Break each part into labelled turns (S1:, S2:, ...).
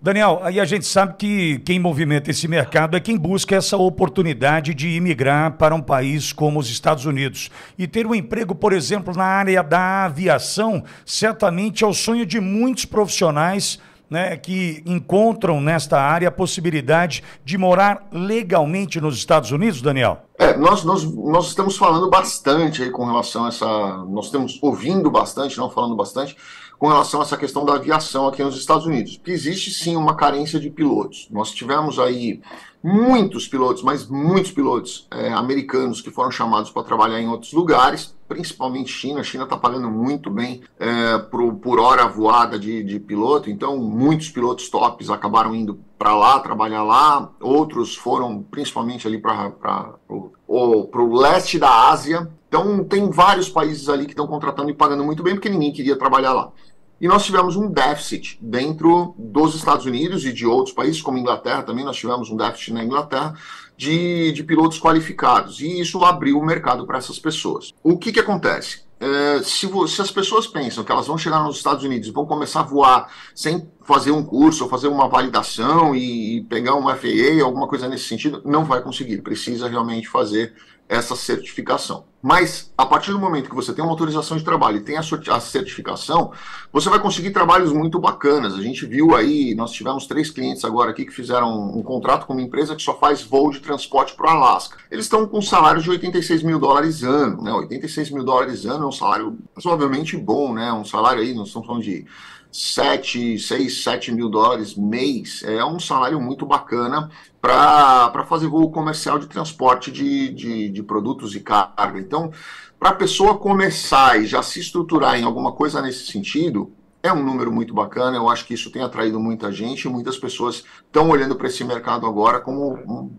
S1: Daniel, aí a gente sabe que quem movimenta esse mercado é quem busca essa oportunidade de imigrar para um país como os Estados Unidos. E ter um emprego, por exemplo, na área da aviação, certamente é o sonho de muitos profissionais. Né, que encontram nesta área a possibilidade de morar legalmente nos Estados Unidos, Daniel?
S2: nós, nós, nós estamos falando bastante aí com relação a essa. Nós estamos ouvindo bastante, não falando bastante, com relação a essa questão da aviação aqui nos Estados Unidos. Porque existe sim uma carência de pilotos. Nós tivemos aí muitos pilotos, mas muitos pilotos é, americanos que foram chamados para trabalhar em outros lugares principalmente China. A China está pagando muito bem é, por, por hora voada de, de piloto, então muitos pilotos tops acabaram indo para lá, trabalhar lá, outros foram principalmente ali para o leste da Ásia. Então tem vários países ali que estão contratando e pagando muito bem, porque ninguém queria trabalhar lá. E nós tivemos um déficit dentro dos Estados Unidos e de outros países, como Inglaterra também, nós tivemos um déficit na Inglaterra de, de pilotos qualificados. E isso abriu o mercado para essas pessoas. O que, que acontece? É, se, se, as pessoas pensam que elas vão chegar nos Estados Unidos e vão começar a voar sem fazer um curso ou fazer uma validação e, e pegar uma FAA, alguma coisa nesse sentido, não vai conseguir. Precisa realmente fazer essa certificação. Mas, a partir do momento que você tem uma autorização de trabalho e tem a, a, certificação, você vai conseguir trabalhos muito bacanas. A gente viu aí, nós tivemos três clientes agora aqui que fizeram um, um contrato com uma empresa que só faz voo de transporte para o Alasca. Eles estão com um salário de 86 mil dólares ano, né? 86 mil dólares ano é um salário razoavelmente bom, né? Um salário aí, nós estamos falando de 7, 6, 7 mil dólares mês, é um salário muito bacana para fazer voo comercial de transporte de, de, de produtos e carga. Então, para a pessoa começar e já se estruturar em alguma coisa nesse sentido, é um número muito bacana, eu acho que isso tem atraído muita gente, muitas pessoas estão olhando para esse mercado agora como um,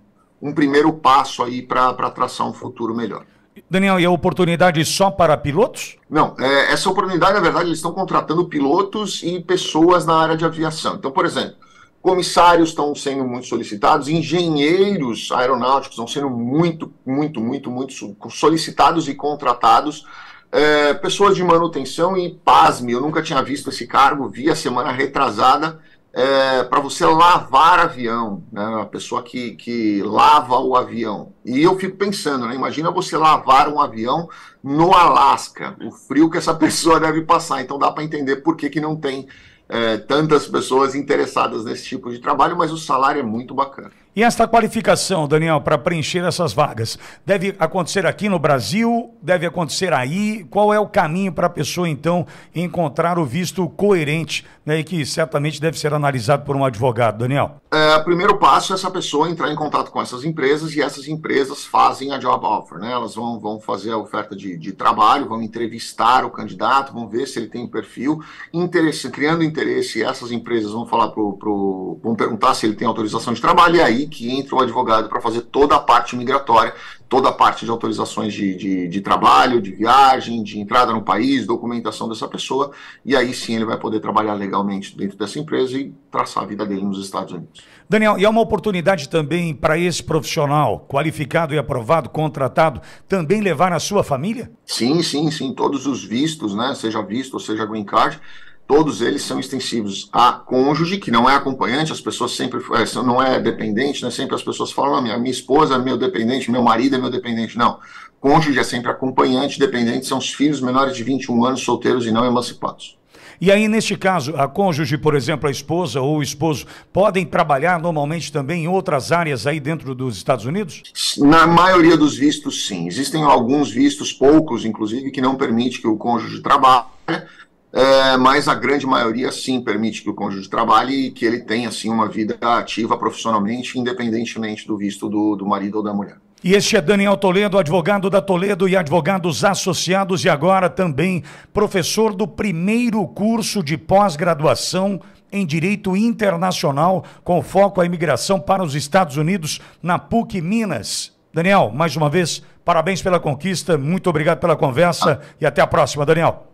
S2: um primeiro passo aí para traçar um futuro melhor.
S1: Daniel, e a oportunidade só para pilotos?
S2: Não, é, essa oportunidade, na verdade, eles estão contratando pilotos e pessoas na área de aviação. Então, por exemplo, comissários estão sendo muito solicitados, engenheiros aeronáuticos estão sendo muito, muito, muito, muito solicitados e contratados, é, pessoas de manutenção e pasme, eu nunca tinha visto esse cargo, vi a semana retrasada, é, para você lavar avião, né? a pessoa que, que lava o avião. E eu fico pensando, né? imagina você lavar um avião no Alasca, o frio que essa pessoa deve passar. Então dá para entender por que, que não tem é, tantas pessoas interessadas nesse tipo de trabalho, mas o salário é muito bacana.
S1: E esta qualificação, Daniel, para preencher essas vagas, deve acontecer aqui no Brasil? Deve acontecer aí? Qual é o caminho para a pessoa, então, encontrar o visto coerente, né, e que certamente deve ser analisado por um advogado, Daniel?
S2: É, primeiro passo é essa pessoa entrar em contato com essas empresas e essas empresas fazem a job offer, né? Elas vão, vão fazer a oferta de, de trabalho, vão entrevistar o candidato, vão ver se ele tem um perfil, interesse, criando interesse interesse, essas empresas vão falar pro, pro, vão perguntar se ele tem autorização de trabalho, e é aí que entra o advogado para fazer toda a parte migratória, toda a parte de autorizações de, de, de, trabalho, de viagem, de entrada no país, documentação dessa pessoa, e aí sim ele vai poder trabalhar legalmente dentro dessa empresa e traçar
S1: a vida dele nos Estados Unidos. Daniel, e é uma oportunidade também para esse profissional qualificado e aprovado, contratado, também levar a sua família?
S2: Sim, sim, sim, todos os vistos, né, seja visto ou seja green card, todos eles são extensivos a cônjuge, que não é acompanhante, as pessoas sempre, é, não é dependente, né? sempre as pessoas falam, minha, minha esposa é meu dependente, meu marido é meu dependente, não. Cônjuge é sempre acompanhante, dependente são os filhos menores de 21 anos, solteiros e não emancipados.
S1: E aí, neste caso, a cônjuge, por exemplo, a esposa ou o esposo, podem trabalhar normalmente também em outras áreas aí dentro dos Estados Unidos? Na maioria dos
S2: vistos, sim. Existem alguns vistos, poucos, inclusive, que não permite que o cônjuge trabalhe, é, mas a grande maioria sim permite que o cônjuge trabalhe e que ele tenha assim uma vida ativa profissionalmente, independentemente do visto do, do marido ou da mulher.
S1: E este é Daniel Toledo, advogado da Toledo e advogados associados, e agora também professor do primeiro curso de pós-graduação em Direito Internacional, com foco à imigração para os Estados Unidos, na PUC Minas. Daniel, mais uma vez, parabéns pela conquista, muito obrigado pela conversa ah. e até a próxima, Daniel.